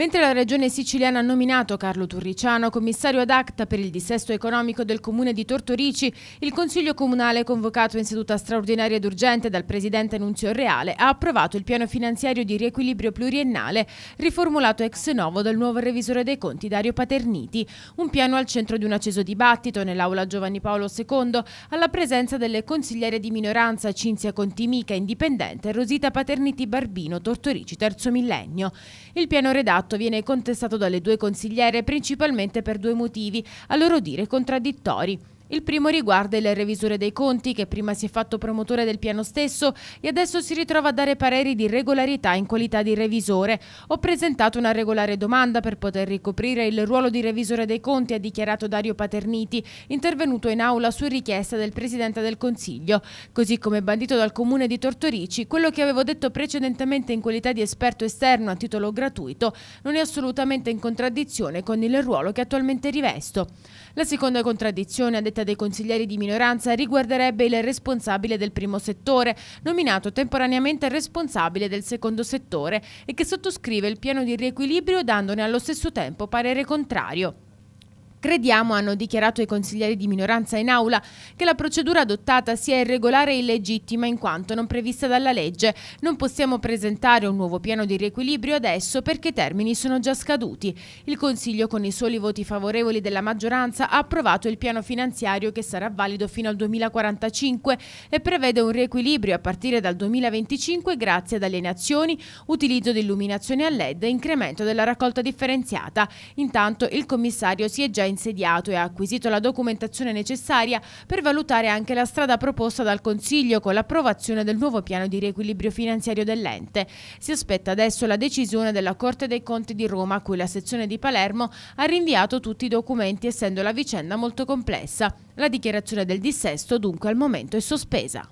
Mentre la regione siciliana ha nominato Carlo Turriciano commissario ad acta per il dissesto economico del comune di Tortorici, il Consiglio Comunale, convocato in seduta straordinaria ed urgente dal presidente Nunzio Reale, ha approvato il piano finanziario di riequilibrio pluriennale riformulato ex novo dal nuovo revisore dei conti Dario Paterniti, un piano al centro di un acceso dibattito nell'aula Giovanni Paolo II alla presenza delle consigliere di minoranza Cinzia Contimica, indipendente, e Rosita Paterniti Barbino, Tortorici, terzo millennio. Il piano redatto fatto viene contestato dalle due consigliere principalmente per due motivi, a loro dire contraddittori. Il primo riguarda il revisore dei conti che prima si è fatto promotore del piano stesso e adesso si ritrova a dare pareri di regolarità in qualità di revisore. Ho presentato una regolare domanda per poter ricoprire il ruolo di revisore dei conti, ha dichiarato Dario Paterniti, intervenuto in aula su richiesta del Presidente del Consiglio. Così come bandito dal Comune di Tortorici, quello che avevo detto precedentemente in qualità di esperto esterno a titolo gratuito non è assolutamente in contraddizione con il ruolo che attualmente rivesto. La seconda contraddizione, ha detto scelta dei consiglieri di minoranza riguarderebbe il responsabile del primo settore, nominato temporaneamente responsabile del secondo settore e che sottoscrive il piano di riequilibrio dandone allo stesso tempo parere contrario. Crediamo, hanno dichiarato i consiglieri di minoranza in aula, che la procedura adottata sia irregolare e illegittima in quanto non prevista dalla legge. Non possiamo presentare un nuovo piano di riequilibrio adesso perché i termini sono già scaduti. Il Consiglio, con i soli voti favorevoli della maggioranza, ha approvato il piano finanziario che sarà valido fino al 2045 e prevede un riequilibrio a partire dal 2025 grazie ad alienazioni, utilizzo di illuminazione a LED e incremento della raccolta differenziata. Intanto il commissario si è già insediato e ha acquisito la documentazione necessaria per valutare anche la strada proposta dal Consiglio con l'approvazione del nuovo piano di riequilibrio finanziario dell'ente. Si aspetta adesso la decisione della Corte dei Conti di Roma, a cui la sezione di Palermo ha rinviato tutti i documenti essendo la vicenda molto complessa. La dichiarazione del dissesto dunque al momento è sospesa.